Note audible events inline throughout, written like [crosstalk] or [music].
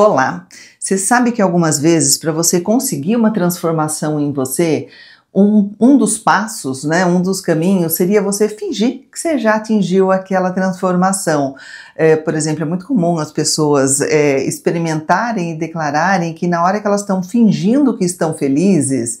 Olá! Você sabe que algumas vezes, para você conseguir uma transformação em você, um, um dos passos, né, um dos caminhos seria você fingir que você já atingiu aquela transformação. É, por exemplo, é muito comum as pessoas é, experimentarem e declararem que na hora que elas estão fingindo que estão felizes,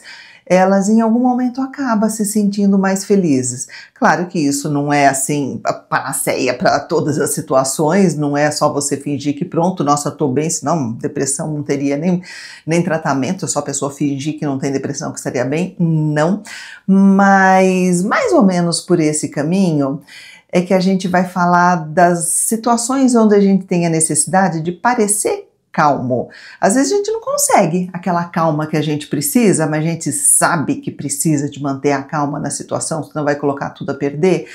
elas em algum momento acabam se sentindo mais felizes. Claro que isso não é assim panaceia para todas as situações, não é só você fingir que pronto, nossa, estou bem, senão depressão não teria nem, nem tratamento, só a pessoa fingir que não tem depressão que estaria bem, não. Mas mais ou menos por esse caminho é que a gente vai falar das situações onde a gente tem a necessidade de parecer calmo. Às vezes a gente não consegue aquela calma que a gente precisa, mas a gente sabe que precisa de manter a calma na situação, senão vai colocar tudo a perder.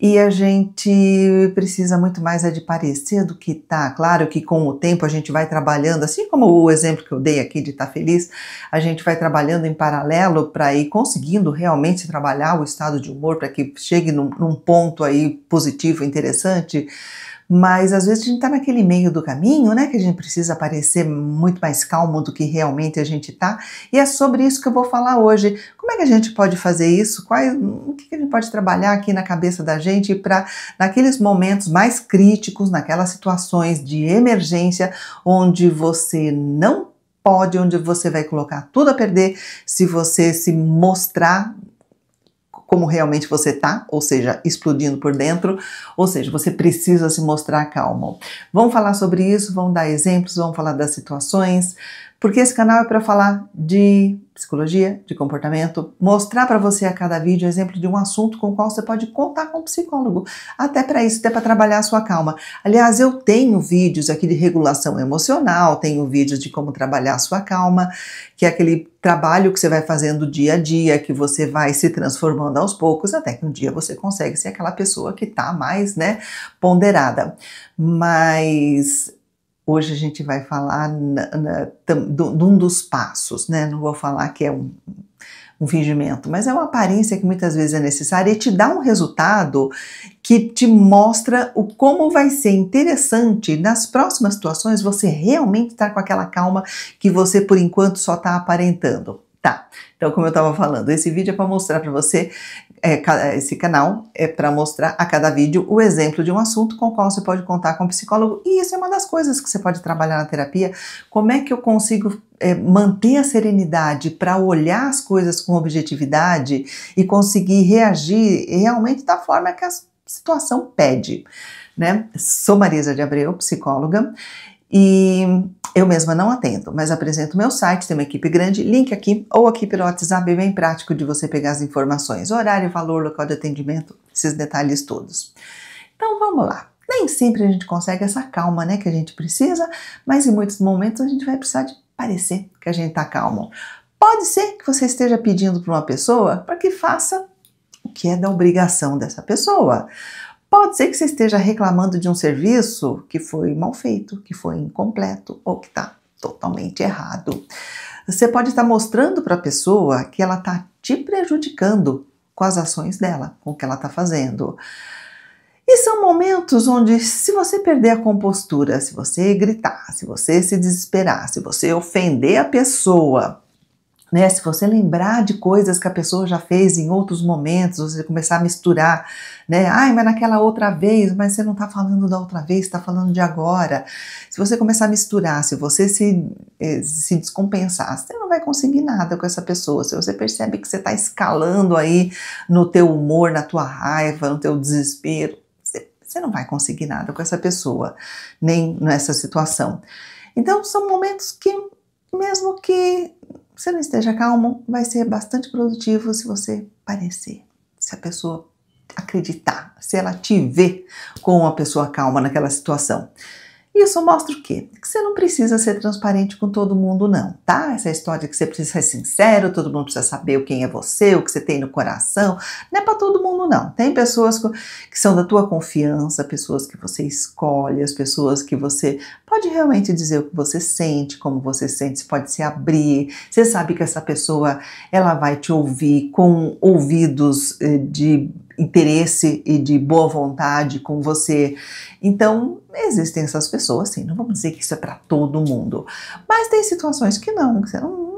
E a gente precisa muito mais é de parecer do que tá. Claro que com o tempo a gente vai trabalhando, assim como o exemplo que eu dei aqui de estar tá feliz, a gente vai trabalhando em paralelo para ir conseguindo realmente trabalhar o estado de humor para que chegue num, num ponto aí positivo, interessante. Mas às vezes a gente está naquele meio do caminho, né? Que a gente precisa parecer muito mais calmo do que realmente a gente está. E é sobre isso que eu vou falar hoje. Como é que a gente pode fazer isso? o que a gente pode trabalhar aqui na cabeça da gente para, naqueles momentos mais críticos, naquelas situações de emergência, onde você não pode, onde você vai colocar tudo a perder se você se mostrar como realmente você tá, ou seja, explodindo por dentro, ou seja, você precisa se mostrar calmo. Vamos falar sobre isso, vamos dar exemplos, vamos falar das situações, porque esse canal é para falar de psicologia, de comportamento, mostrar para você a cada vídeo exemplo de um assunto com o qual você pode contar com um psicólogo, até para isso, até para trabalhar a sua calma. Aliás, eu tenho vídeos aqui de regulação emocional, tenho vídeos de como trabalhar a sua calma, que é aquele trabalho que você vai fazendo dia a dia, que você vai se transformando aos poucos, até que um dia você consegue ser aquela pessoa que está mais, né, ponderada. Mas Hoje a gente vai falar na, na, tam, do, de um dos passos, né? Não vou falar que é um, um fingimento, mas é uma aparência que muitas vezes é necessária e te dá um resultado que te mostra o como vai ser interessante nas próximas situações você realmente estar tá com aquela calma que você por enquanto só está aparentando. Tá. Então, como eu estava falando, esse vídeo é para mostrar para você, é, é, esse canal é para mostrar a cada vídeo o exemplo de um assunto com o qual você pode contar com um psicólogo. E isso é uma das coisas que você pode trabalhar na terapia. Como é que eu consigo é, manter a serenidade para olhar as coisas com objetividade e conseguir reagir realmente da forma que a situação pede? Né? Sou Marisa de Abreu, psicóloga, e eu mesma não atendo, mas apresento meu site, tem uma equipe grande, link aqui ou aqui pelo WhatsApp, é bem prático de você pegar as informações, horário, valor, local de atendimento, esses detalhes todos. Então vamos lá. Nem sempre a gente consegue essa calma, né, que a gente precisa, mas em muitos momentos a gente vai precisar de parecer que a gente tá calmo. Pode ser que você esteja pedindo para uma pessoa para que faça o que é da obrigação dessa pessoa Pode ser que você esteja reclamando de um serviço que foi mal feito, que foi incompleto ou que está totalmente errado. Você pode estar mostrando para a pessoa que ela está te prejudicando com as ações dela, com o que ela está fazendo. E são momentos onde, se você perder a compostura, se você gritar, se você se desesperar, se você ofender a pessoa, né? Se você lembrar de coisas que a pessoa já fez em outros momentos, você começar a misturar, né? Ai, mas naquela outra vez, mas você não está falando da outra vez, está falando de agora. Se você começar a misturar, se você se, eh, se descompensar, você não vai conseguir nada com essa pessoa. Se você percebe que você está escalando aí no teu humor, na tua raiva, no teu desespero, você não vai conseguir nada com essa pessoa, nem nessa situação. Então, são momentos que, mesmo que você não esteja calmo, vai ser bastante produtivo se você parecer, se a pessoa acreditar, se ela te ver como uma pessoa calma naquela situação. Isso mostra o quê? Que você não precisa ser transparente com todo mundo, não, tá? Essa é história que você precisa ser sincero, todo mundo precisa saber quem é você, o que você tem no coração, não é para todo mundo, não. Tem pessoas que são da tua confiança, pessoas que você escolhe, as pessoas que você pode realmente dizer o que você sente, como você sente, você pode se abrir. Você sabe que essa pessoa ela vai te ouvir com ouvidos eh, de interesse e de boa vontade com você. Então, existem essas pessoas, sim. Não vamos dizer que isso é para todo mundo. Mas tem situações que não, que você não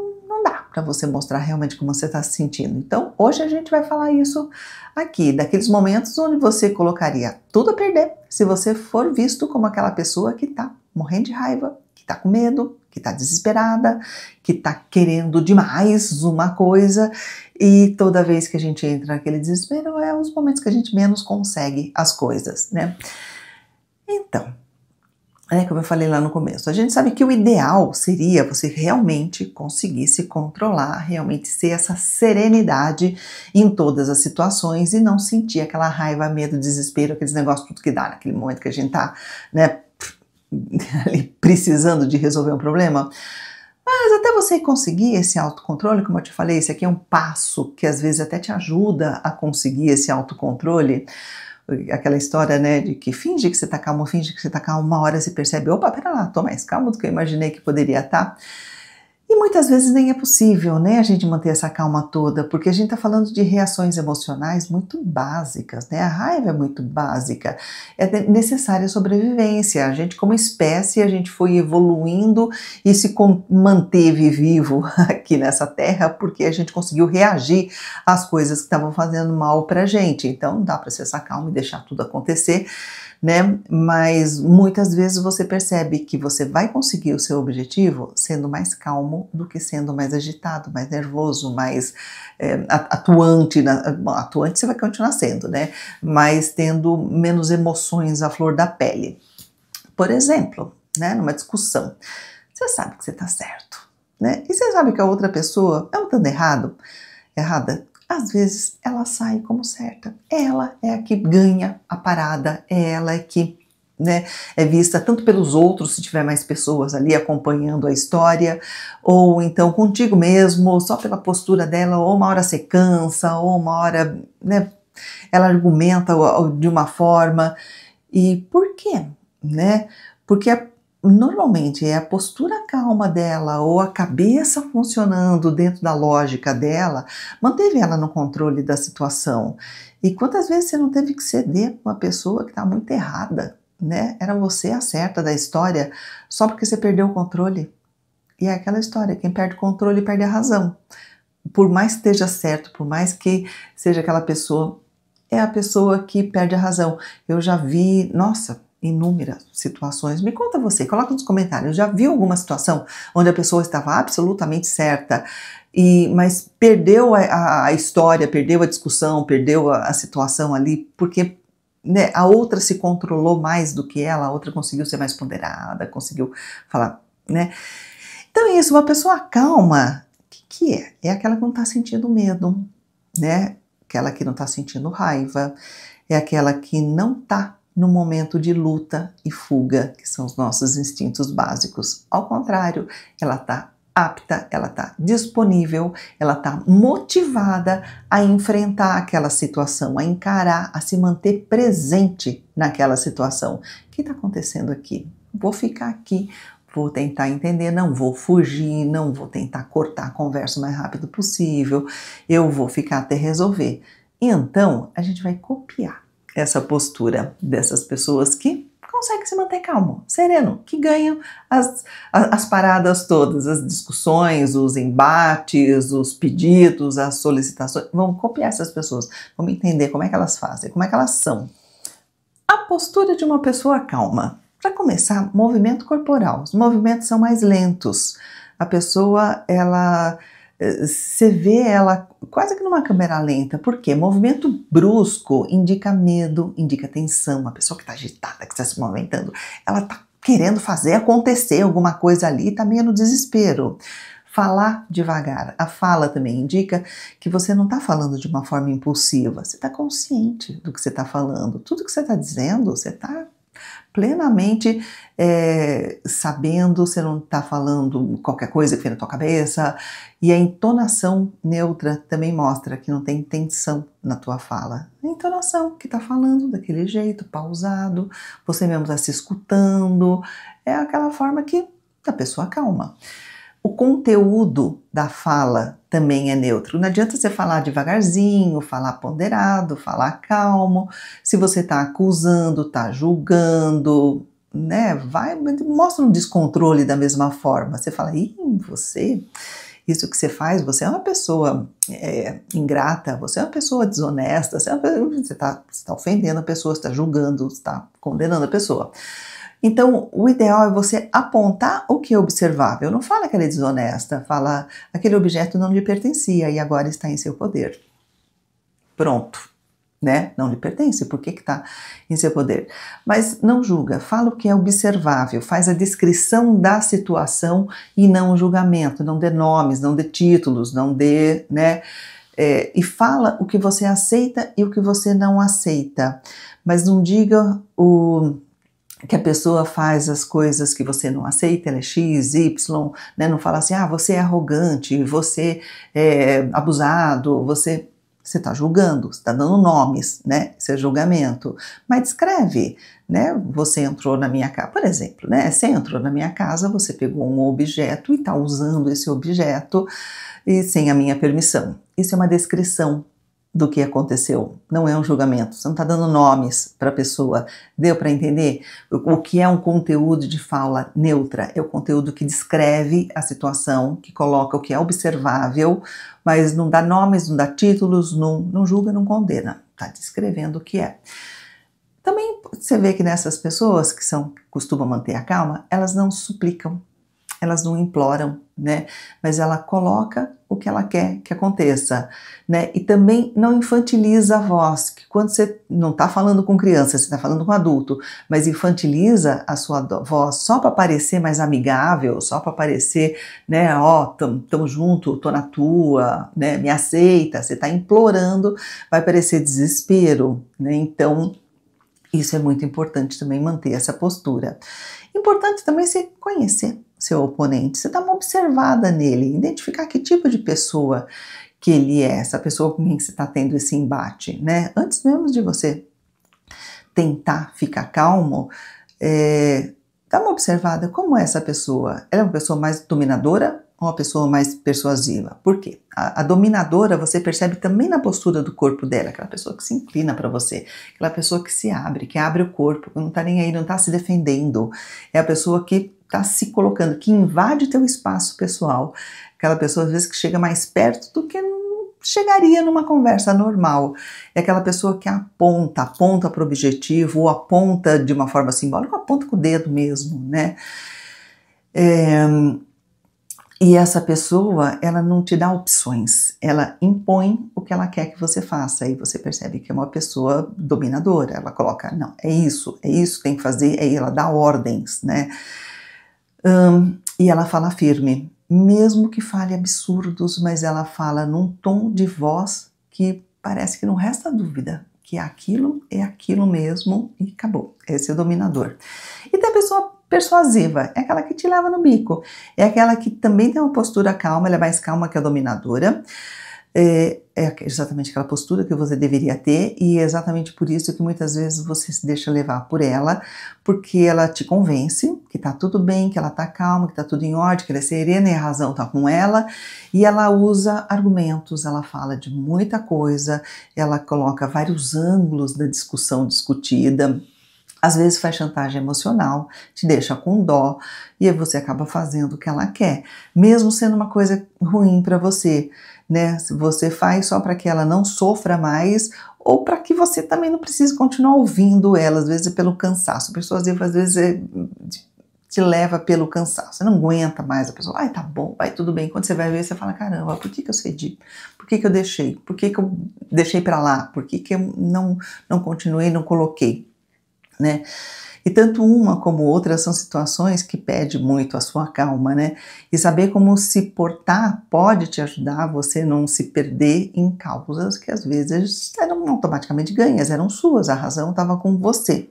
dá para você mostrar realmente como você está se sentindo. Então, hoje a gente vai falar isso aqui, daqueles momentos onde você colocaria tudo a perder se você for visto como aquela pessoa que está morrendo de raiva, que está com medo, que está desesperada, que está querendo demais uma coisa e toda vez que a gente entra naquele desespero é os momentos que a gente menos consegue as coisas, né? Então, é como eu falei lá no começo, a gente sabe que o ideal seria você realmente conseguir se controlar, realmente ser essa serenidade em todas as situações e não sentir aquela raiva, medo, desespero, aqueles negócios tudo que dá naquele momento que a gente tá, né, [laughs] ali precisando de resolver um problema. Mas até você conseguir esse autocontrole, como eu te falei, esse aqui é um passo que às vezes até te ajuda a conseguir esse autocontrole. Aquela história, né, de que finge que você tá calmo, finge que você tá calmo, uma hora você percebe, opa, pera lá, tô mais calmo do que eu imaginei que poderia estar. Tá. E muitas vezes nem é possível, né, a gente manter essa calma toda, porque a gente está falando de reações emocionais muito básicas, né? A raiva é muito básica, é necessária a sobrevivência. A gente, como espécie, a gente foi evoluindo e se manteve vivo [laughs] aqui nessa terra porque a gente conseguiu reagir às coisas que estavam fazendo mal para gente. Então, não dá para ser essa calma e deixar tudo acontecer né? Mas muitas vezes você percebe que você vai conseguir o seu objetivo sendo mais calmo do que sendo mais agitado, mais nervoso, mais é, atuante. Na, bom, atuante você vai continuar sendo, né? Mas tendo menos emoções à flor da pele. Por exemplo, né, numa discussão, você sabe que você está certo, né? E você sabe que a outra pessoa é um tanto errado, errada às vezes ela sai como certa. Ela é a que ganha a parada, é ela é que né, é vista tanto pelos outros, se tiver mais pessoas ali acompanhando a história, ou então contigo mesmo, só pela postura dela, ou uma hora você cansa, ou uma hora né, ela argumenta de uma forma. E por quê? Né? Porque a é normalmente é a postura calma dela ou a cabeça funcionando dentro da lógica dela, manteve ela no controle da situação. E quantas vezes você não teve que ceder com uma pessoa que está muito errada, né? Era você a certa da história só porque você perdeu o controle. E é aquela história, quem perde o controle perde a razão. Por mais que esteja certo, por mais que seja aquela pessoa, é a pessoa que perde a razão. Eu já vi, nossa, inúmeras situações. Me conta você, coloca nos comentários. Já viu alguma situação onde a pessoa estava absolutamente certa, e mas perdeu a, a, a história, perdeu a discussão, perdeu a, a situação ali, porque né, a outra se controlou mais do que ela, a outra conseguiu ser mais ponderada, conseguiu falar, né? Então é isso, uma pessoa calma, o que, que é? É aquela que não está sentindo medo, né? Aquela que não está sentindo raiva, é aquela que não está no momento de luta e fuga, que são os nossos instintos básicos. Ao contrário, ela está apta, ela está disponível, ela está motivada a enfrentar aquela situação, a encarar, a se manter presente naquela situação. O que está acontecendo aqui? Vou ficar aqui, vou tentar entender, não vou fugir, não vou tentar cortar a conversa o mais rápido possível, eu vou ficar até resolver. Então, a gente vai copiar essa postura dessas pessoas que conseguem se manter calmo, sereno, que ganham as, as paradas todas, as discussões, os embates, os pedidos, as solicitações. Vamos copiar essas pessoas, vamos entender como é que elas fazem, como é que elas são. A postura de uma pessoa calma. Para começar, movimento corporal. Os movimentos são mais lentos. A pessoa, ela você vê ela quase que numa câmera lenta, porque movimento brusco indica medo, indica tensão, Uma pessoa que está agitada, que está se movimentando, ela está querendo fazer acontecer alguma coisa ali, está meio no desespero. Falar devagar. A fala também indica que você não está falando de uma forma impulsiva, você está consciente do que você está falando. Tudo que você está dizendo, você está plenamente é, sabendo, você não está falando qualquer coisa que vem na tua cabeça. E a entonação neutra também mostra que não tem tensão na tua fala. A entonação que está falando daquele jeito, pausado, você mesmo está se escutando. É aquela forma que a pessoa calma. O conteúdo da fala também é neutro. Não adianta você falar devagarzinho, falar ponderado, falar calmo. Se você está acusando, está julgando, né? Vai, mostra um descontrole da mesma forma. Você fala, ih, você, isso que você faz, você é uma pessoa é, ingrata, você é uma pessoa desonesta, você é está tá ofendendo a pessoa, está julgando, está condenando a pessoa. Então, o ideal é você apontar o que é observável. Não fala que ela é desonesta, fala aquele objeto não lhe pertencia e agora está em seu poder. Pronto. Né? Não lhe pertence, por que está em seu poder? Mas não julga, fala o que é observável, faz a descrição da situação e não o julgamento, não dê nomes, não dê títulos, não dê, né? É, e fala o que você aceita e o que você não aceita, mas não diga o que a pessoa faz as coisas que você não aceita, ela é X, Y, né? não fala assim, ah, você é arrogante, você é abusado, você. Você está julgando, você está dando nomes, né? Isso é julgamento. Mas descreve, né? Você entrou na minha casa, por exemplo, né? Você entrou na minha casa, você pegou um objeto e está usando esse objeto e sem a minha permissão. Isso é uma descrição do que aconteceu. Não é um julgamento, você não está dando nomes para a pessoa. Deu para entender? O que é um conteúdo de fala neutra? É o conteúdo que descreve a situação, que coloca o que é observável, mas não dá nomes, não dá títulos, não, não julga, não condena. Está descrevendo o que é. Também você vê que nessas pessoas que são costumam manter a calma, elas não suplicam, elas não imploram, né? Mas ela coloca o que ela quer que aconteça, né? E também não infantiliza a voz, que quando você não está falando com criança, você está falando com adulto, mas infantiliza a sua voz só para parecer mais amigável, só para parecer, né? Ó, oh, tamo, tamo junto, tô na tua, né? Me aceita, você está implorando, vai parecer desespero, né? Então isso é muito importante também manter essa postura. Importante também se conhecer, seu oponente, você dá uma observada nele, identificar que tipo de pessoa que ele é, essa pessoa com quem você está tendo esse embate, né? Antes mesmo de você tentar ficar calmo, é, dá uma observada como é essa pessoa. Ela é uma pessoa mais dominadora ou uma pessoa mais persuasiva? Por quê? A, a dominadora você percebe também na postura do corpo dela, aquela pessoa que se inclina para você, aquela pessoa que se abre, que abre o corpo, que não está nem aí, não está se defendendo. É a pessoa que está se colocando, que invade teu espaço pessoal. Aquela pessoa, às vezes, que chega mais perto do que chegaria numa conversa normal. É aquela pessoa que aponta, aponta para o objetivo, ou aponta de uma forma simbólica, aponta com o dedo mesmo, né? É, e essa pessoa, ela não te dá opções, ela impõe o que ela quer que você faça. Aí você percebe que é uma pessoa dominadora, ela coloca, não, é isso, é isso que tem que fazer, aí ela dá ordens, né? Um, e ela fala firme, mesmo que fale absurdos, mas ela fala num tom de voz que parece que não resta dúvida que aquilo é aquilo mesmo e acabou. Esse é o dominador. E tem a pessoa persuasiva, é aquela que te leva no bico, é aquela que também tem uma postura calma, ela é mais calma que a dominadora. É, é exatamente aquela postura que você deveria ter e é exatamente por isso que muitas vezes você se deixa levar por ela, porque ela te convence que tá tudo bem, que ela tá calma, que tá tudo em ordem, que ela é serena e a razão tá com ela, e ela usa argumentos, ela fala de muita coisa, ela coloca vários ângulos da discussão discutida, às vezes faz chantagem emocional, te deixa com dó e aí você acaba fazendo o que ela quer, mesmo sendo uma coisa ruim para você, né? Se você faz só para que ela não sofra mais ou para que você também não precise continuar ouvindo ela, às vezes é pelo cansaço. Pessoas às vezes é, te leva pelo cansaço. Você não aguenta mais a pessoa. Ai, tá bom, vai tudo bem. Quando você vai ver, você fala: caramba, por que, que eu cedi? Por que, que eu deixei? Por que, que eu deixei para lá? Por que, que eu não, não continuei, não coloquei? né? E tanto uma como outra são situações que pede muito a sua calma, né? E saber como se portar pode te ajudar a você não se perder em causas que às vezes eram automaticamente ganhas, eram suas, a razão estava com você.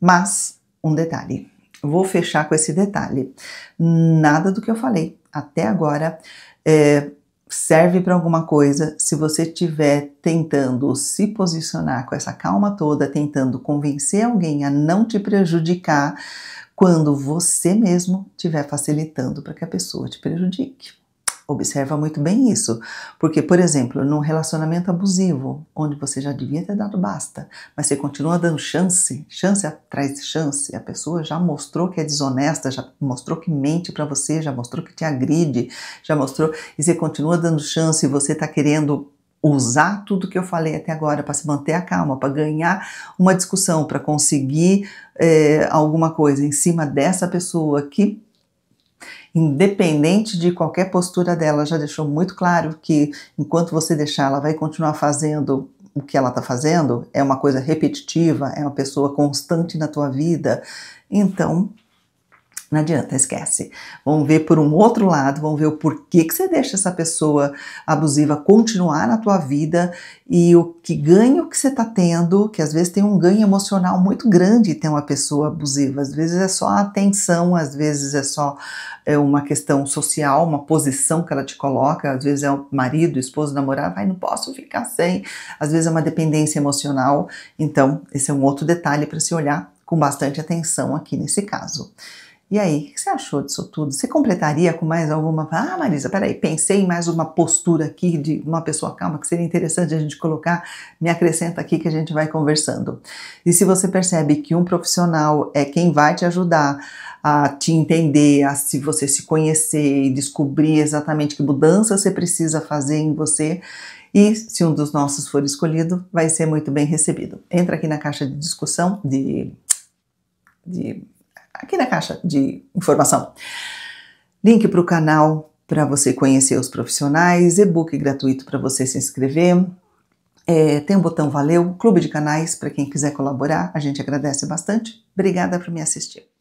Mas um detalhe, vou fechar com esse detalhe. Nada do que eu falei até agora é, serve para alguma coisa se você estiver tentando se posicionar com essa calma toda, tentando convencer alguém a não te prejudicar, quando você mesmo estiver facilitando para que a pessoa te prejudique. Observa muito bem isso, porque, por exemplo, num relacionamento abusivo, onde você já devia ter dado basta, mas você continua dando chance, chance atrás de chance, a pessoa já mostrou que é desonesta, já mostrou que mente para você, já mostrou que te agride, já mostrou, e você continua dando chance e você está querendo usar tudo que eu falei até agora para se manter a calma, para ganhar uma discussão, para conseguir é, alguma coisa em cima dessa pessoa que independente de qualquer postura dela, já deixou muito claro que enquanto você deixar, ela vai continuar fazendo o que ela está fazendo, é uma coisa repetitiva, é uma pessoa constante na tua vida. Então, não adianta, esquece. Vamos ver por um outro lado, vamos ver o porquê que você deixa essa pessoa abusiva continuar na tua vida e o que ganho que você está tendo, que às vezes tem um ganho emocional muito grande ter uma pessoa abusiva. Às vezes é só a atenção, às vezes é só é, uma questão social, uma posição que ela te coloca, às vezes é o marido, o esposo, o namorado, vai, não posso ficar sem. Às vezes é uma dependência emocional. Então, esse é um outro detalhe para se olhar com bastante atenção aqui nesse caso. E aí, o que você achou disso tudo? Você completaria com mais alguma? Ah, Marisa, peraí, pensei em mais uma postura aqui de uma pessoa calma que seria interessante a gente colocar. Me acrescenta aqui que a gente vai conversando. E se você percebe que um profissional é quem vai te ajudar a te entender, a se você se conhecer e descobrir exatamente que mudança você precisa fazer em você, e se um dos nossos for escolhido, vai ser muito bem recebido. Entra aqui na caixa de discussão de, de aqui na caixa de informação. Link para o canal para você conhecer os profissionais, e-book gratuito para você se inscrever. É, tem um botão Valeu, Clube de Canais para quem quiser colaborar, a gente agradece bastante. Obrigada por me assistir.